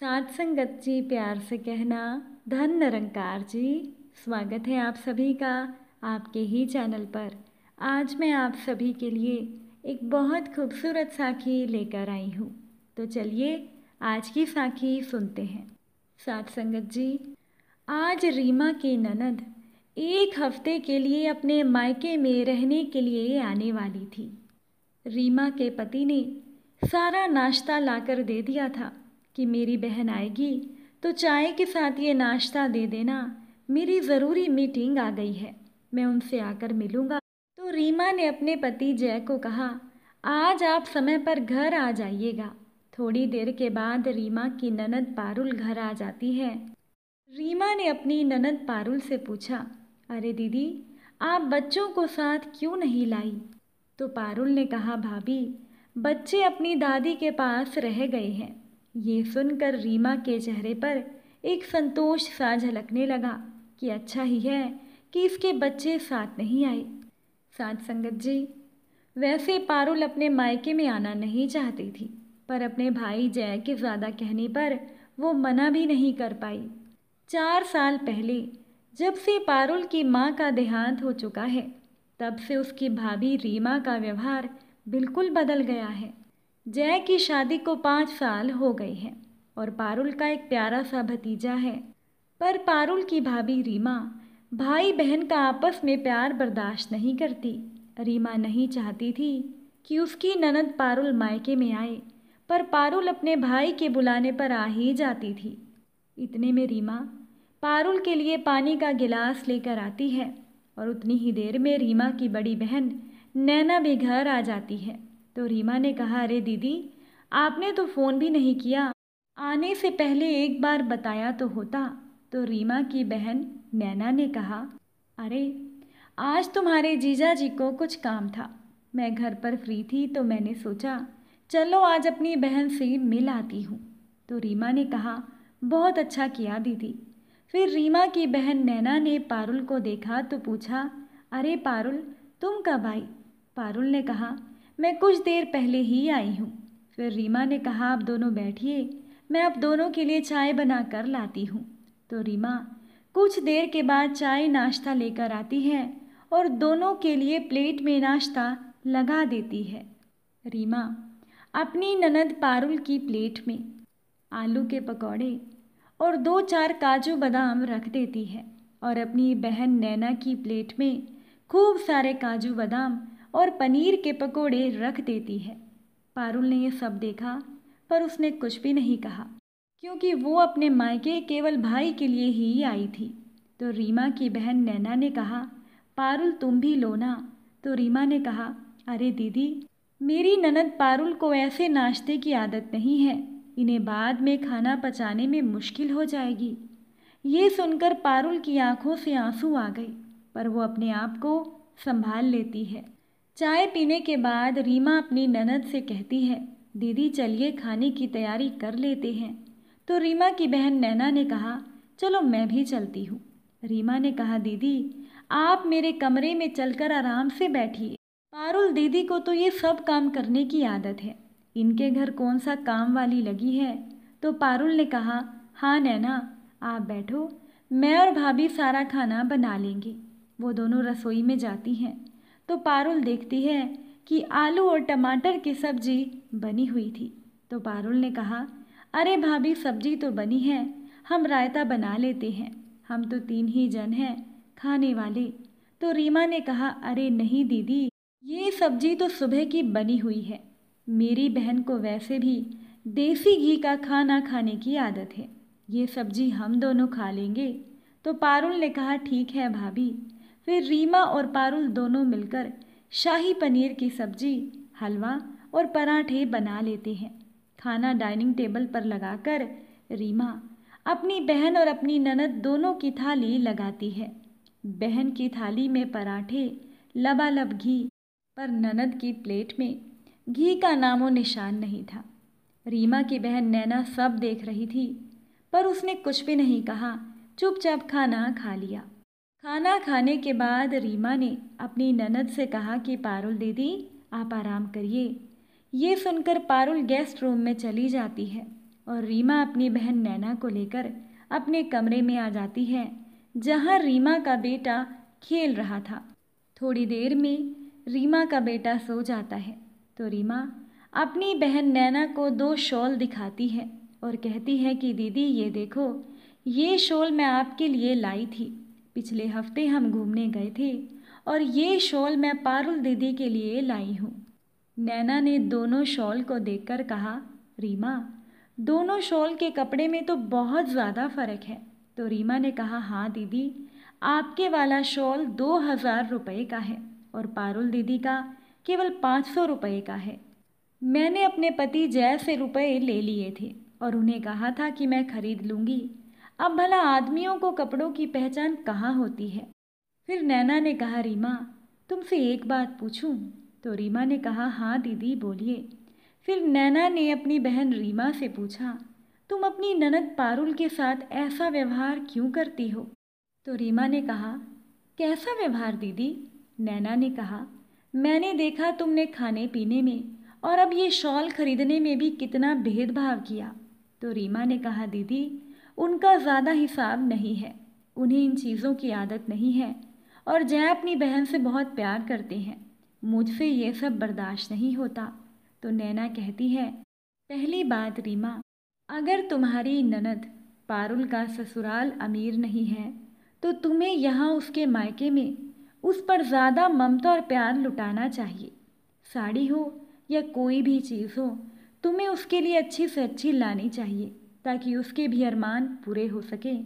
सात संगत जी प्यार से कहना धन निरंकार जी स्वागत है आप सभी का आपके ही चैनल पर आज मैं आप सभी के लिए एक बहुत खूबसूरत साखी लेकर आई हूँ तो चलिए आज की साखी सुनते हैं सात संगत जी आज रीमा की ननद एक हफ्ते के लिए अपने मायके में रहने के लिए आने वाली थी रीमा के पति ने सारा नाश्ता लाकर दे दिया था कि मेरी बहन आएगी तो चाय के साथ ये नाश्ता दे देना मेरी ज़रूरी मीटिंग आ गई है मैं उनसे आकर मिलूँगा तो रीमा ने अपने पति जय को कहा आज आप समय पर घर आ जाइएगा थोड़ी देर के बाद रीमा की ननद पारुल घर आ जाती है रीमा ने अपनी ननद पारुल से पूछा अरे दीदी आप बच्चों को साथ क्यों नहीं लाई तो पारुल ने कहा भाभी बच्चे अपनी दादी के पास रह गए हैं ये सुनकर रीमा के चेहरे पर एक संतोष सा झलकने लगा कि अच्छा ही है कि इसके बच्चे साथ नहीं आए साथ संगत जी वैसे पारुल अपने मायके में आना नहीं चाहती थी पर अपने भाई जय के ज़्यादा कहने पर वो मना भी नहीं कर पाई चार साल पहले जब से पारुल की माँ का देहांत हो चुका है तब से उसकी भाभी रीमा का व्यवहार बिल्कुल बदल गया है जय की शादी को पाँच साल हो गए हैं और पारुल का एक प्यारा सा भतीजा है पर पारुल की भाभी रीमा भाई बहन का आपस में प्यार बर्दाश्त नहीं करती रीमा नहीं चाहती थी कि उसकी ननद पारुल मायके में आए पर पारुल अपने भाई के बुलाने पर आ ही जाती थी इतने में रीमा पारुल के लिए पानी का गिलास लेकर आती है और उतनी ही देर में रीमा की बड़ी बहन नैना भी घर आ जाती है तो रीमा ने कहा अरे दीदी आपने तो फ़ोन भी नहीं किया आने से पहले एक बार बताया तो होता तो रीमा की बहन नैना ने कहा अरे आज तुम्हारे जीजा जी को कुछ काम था मैं घर पर फ्री थी तो मैंने सोचा चलो आज अपनी बहन से मिल आती हूँ तो रीमा ने कहा बहुत अच्छा किया दीदी फिर रीमा की बहन नैना ने पारुल को देखा तो पूछा अरे पारुल तुम कब आई पारुल ने कहा मैं कुछ देर पहले ही आई हूँ फिर रीमा ने कहा आप दोनों बैठिए मैं आप दोनों के लिए चाय बना कर लाती हूँ तो रीमा कुछ देर के बाद चाय नाश्ता लेकर आती है और दोनों के लिए प्लेट में नाश्ता लगा देती है रीमा अपनी ननद पारुल की प्लेट में आलू के पकौड़े और दो चार काजू बादाम रख देती है और अपनी बहन नैना की प्लेट में खूब सारे काजू बादाम और पनीर के पकोड़े रख देती है पारुल ने यह सब देखा पर उसने कुछ भी नहीं कहा क्योंकि वो अपने मायके केवल भाई के लिए ही आई थी तो रीमा की बहन नैना ने कहा पारुल तुम भी लो ना तो रीमा ने कहा अरे दीदी मेरी ननद पारुल को ऐसे नाश्ते की आदत नहीं है इन्हें बाद में खाना पचाने में मुश्किल हो जाएगी ये सुनकर पारुल की आंखों से आंसू आ गए पर वो अपने आप को संभाल लेती है चाय पीने के बाद रीमा अपनी ननद से कहती है दीदी चलिए खाने की तैयारी कर लेते हैं तो रीमा की बहन नैना ने कहा चलो मैं भी चलती हूँ रीमा ने कहा दीदी आप मेरे कमरे में चलकर आराम से बैठिए पारुल दीदी को तो ये सब काम करने की आदत है इनके घर कौन सा काम वाली लगी है तो पारुल ने कहा हाँ नैना आप बैठो मैं और भाभी सारा खाना बना लेंगे वो दोनों रसोई में जाती हैं तो पारुल देखती है कि आलू और टमाटर की सब्जी बनी हुई थी तो पारुल ने कहा अरे भाभी सब्जी तो बनी है हम रायता बना लेते हैं हम तो तीन ही जन हैं खाने वाले तो रीमा ने कहा अरे नहीं दीदी ये सब्जी तो सुबह की बनी हुई है मेरी बहन को वैसे भी देसी घी का खाना खाने की आदत है ये सब्जी हम दोनों खा लेंगे तो पारुल ने कहा ठीक है भाभी फिर रीमा और पारुल दोनों मिलकर शाही पनीर की सब्जी हलवा और पराठे बना लेते हैं खाना डाइनिंग टेबल पर लगाकर रीमा अपनी बहन और अपनी ननद दोनों की थाली लगाती है बहन की थाली में पराठे लबालब घी पर ननद की प्लेट में घी का नामो निशान नहीं था रीमा की बहन नैना सब देख रही थी पर उसने कुछ भी नहीं कहा चुपचाप खाना खा लिया खाना खाने के बाद रीमा ने अपनी ननद से कहा कि पारुल दीदी आप आराम करिए ये सुनकर पारुल गेस्ट रूम में चली जाती है और रीमा अपनी बहन नैना को लेकर अपने कमरे में आ जाती है जहाँ रीमा का बेटा खेल रहा था थोड़ी देर में रीमा का बेटा सो जाता है तो रीमा अपनी बहन नैना को दो शॉल दिखाती है और कहती है कि दीदी ये देखो ये शॉल मैं आपके लिए लाई थी पिछले हफ्ते हम घूमने गए थे और ये शॉल मैं पारुल दीदी के लिए लाई हूँ नैना ने दोनों शॉल को देखकर कहा रीमा दोनों शॉल के कपड़े में तो बहुत ज़्यादा फ़र्क है तो रीमा ने कहा हाँ दीदी आपके वाला शॉल दो हज़ार रुपये का है और पारुल दीदी का केवल पाँच सौ रुपये का है मैंने अपने पति जय से रुपये ले लिए थे और उन्हें कहा था कि मैं ख़रीद लूँगी अब भला आदमियों को कपड़ों की पहचान कहाँ होती है फिर नैना ने कहा रीमा तुमसे एक बात पूछूं तो रीमा ने कहा हाँ दीदी बोलिए फिर नैना ने अपनी बहन रीमा से पूछा तुम अपनी ननद पारुल के साथ ऐसा व्यवहार क्यों करती हो तो रीमा ने कहा कैसा व्यवहार दीदी नैना ने कहा मैंने देखा तुमने खाने पीने में और अब ये शॉल खरीदने में भी कितना भेदभाव किया तो रीमा ने कहा दीदी उनका ज़्यादा हिसाब नहीं है उन्हें इन चीज़ों की आदत नहीं है और जया अपनी बहन से बहुत प्यार करते हैं मुझसे ये सब बर्दाश्त नहीं होता तो नैना कहती है पहली बात रीमा अगर तुम्हारी ननद पारुल का ससुराल अमीर नहीं है तो तुम्हें यहाँ उसके मायके में उस पर ज़्यादा ममता और प्यार लुटाना चाहिए साड़ी हो या कोई भी चीज़ हो तुम्हें उसके लिए अच्छी से अच्छी लानी चाहिए ताकि उसके भी अरमान पूरे हो सकें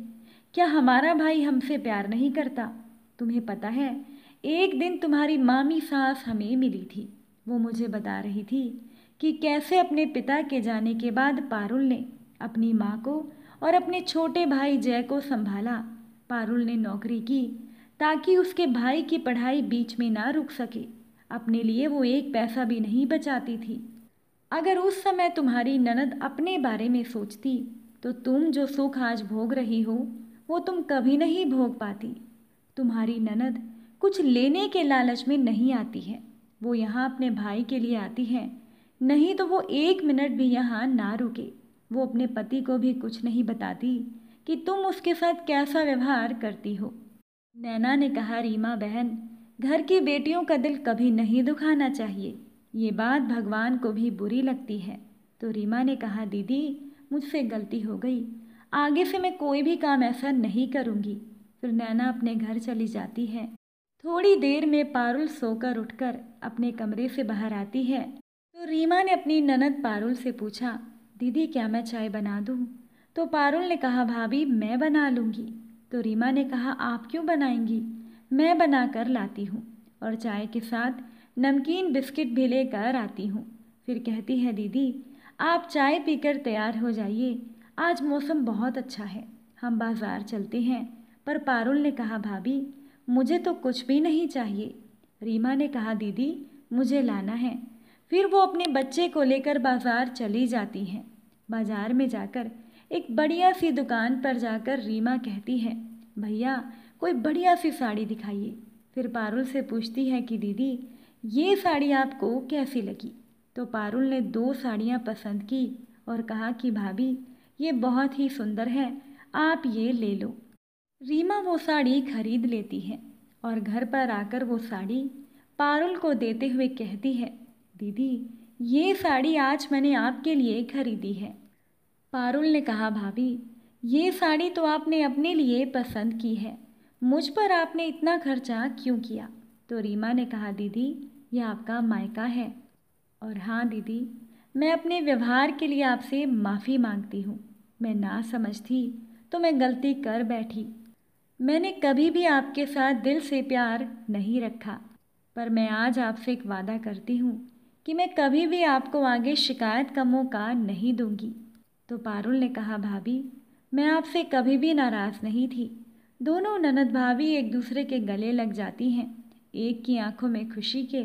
क्या हमारा भाई हमसे प्यार नहीं करता तुम्हें पता है एक दिन तुम्हारी मामी सास हमें मिली थी वो मुझे बता रही थी कि कैसे अपने पिता के जाने के बाद पारुल ने अपनी माँ को और अपने छोटे भाई जय को संभाला पारुल ने नौकरी की ताकि उसके भाई की पढ़ाई बीच में ना रुक सके अपने लिए वो एक पैसा भी नहीं बचाती थी अगर उस समय तुम्हारी ननद अपने बारे में सोचती तो तुम जो सुख आज भोग रही हो वो तुम कभी नहीं भोग पाती तुम्हारी ननद कुछ लेने के लालच में नहीं आती है वो यहाँ अपने भाई के लिए आती है नहीं तो वो एक मिनट भी यहाँ ना रुके वो अपने पति को भी कुछ नहीं बताती कि तुम उसके साथ कैसा व्यवहार करती हो नैना ने कहा रीमा बहन घर की बेटियों का दिल कभी नहीं दुखाना चाहिए ये बात भगवान को भी बुरी लगती है तो रीमा ने कहा दीदी मुझसे गलती हो गई आगे से मैं कोई भी काम ऐसा नहीं करूँगी फिर नैना अपने घर चली जाती है थोड़ी देर में पारुल सोकर उठकर अपने कमरे से बाहर आती है तो रीमा ने अपनी ननद पारुल से पूछा दीदी क्या मैं चाय बना दूँ तो पारुल ने कहा भाभी मैं बना लूँगी तो रीमा ने कहा आप क्यों बनाएंगी मैं बना कर लाती हूँ और चाय के साथ नमकीन बिस्किट भी लेकर आती हूँ फिर कहती है दीदी आप चाय पीकर तैयार हो जाइए आज मौसम बहुत अच्छा है हम बाज़ार चलते हैं पर पारुल ने कहा भाभी मुझे तो कुछ भी नहीं चाहिए रीमा ने कहा दीदी मुझे लाना है फिर वो अपने बच्चे को लेकर बाज़ार चली जाती हैं बाज़ार में जाकर एक बढ़िया सी दुकान पर जाकर रीमा कहती है भैया कोई बढ़िया सी साड़ी दिखाइए फिर पारुल से पूछती है कि दीदी ये साड़ी आपको कैसी लगी तो पारुल ने दो साड़ियाँ पसंद की और कहा कि भाभी ये बहुत ही सुंदर है आप ये ले लो रीमा वो साड़ी खरीद लेती है और घर पर आकर वो साड़ी पारुल को देते हुए कहती है दीदी ये साड़ी आज मैंने आपके लिए खरीदी है पारुल ने कहा भाभी ये साड़ी तो आपने अपने लिए पसंद की है मुझ पर आपने इतना खर्चा क्यों किया तो रीमा ने कहा दीदी यह आपका मायका है और हाँ दीदी मैं अपने व्यवहार के लिए आपसे माफ़ी मांगती हूँ मैं ना समझती तो मैं गलती कर बैठी मैंने कभी भी आपके साथ दिल से प्यार नहीं रखा पर मैं आज आपसे एक वादा करती हूँ कि मैं कभी भी आपको आगे शिकायत का मौका नहीं दूंगी तो पारुल ने कहा भाभी मैं आपसे कभी भी नाराज़ नहीं थी दोनों ननद भाभी एक दूसरे के गले लग जाती हैं एक की आंखों में खुशी के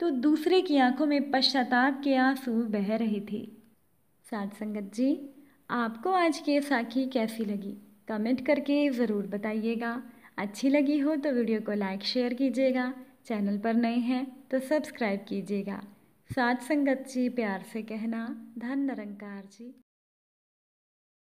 तो दूसरे की आंखों में पश्चाताप के आंसू बह रहे थे साध संगत जी आपको आज की साखी कैसी लगी कमेंट करके ज़रूर बताइएगा अच्छी लगी हो तो वीडियो को लाइक शेयर कीजिएगा चैनल पर नए हैं तो सब्सक्राइब कीजिएगा साथ संगत जी प्यार से कहना धन निरंकार जी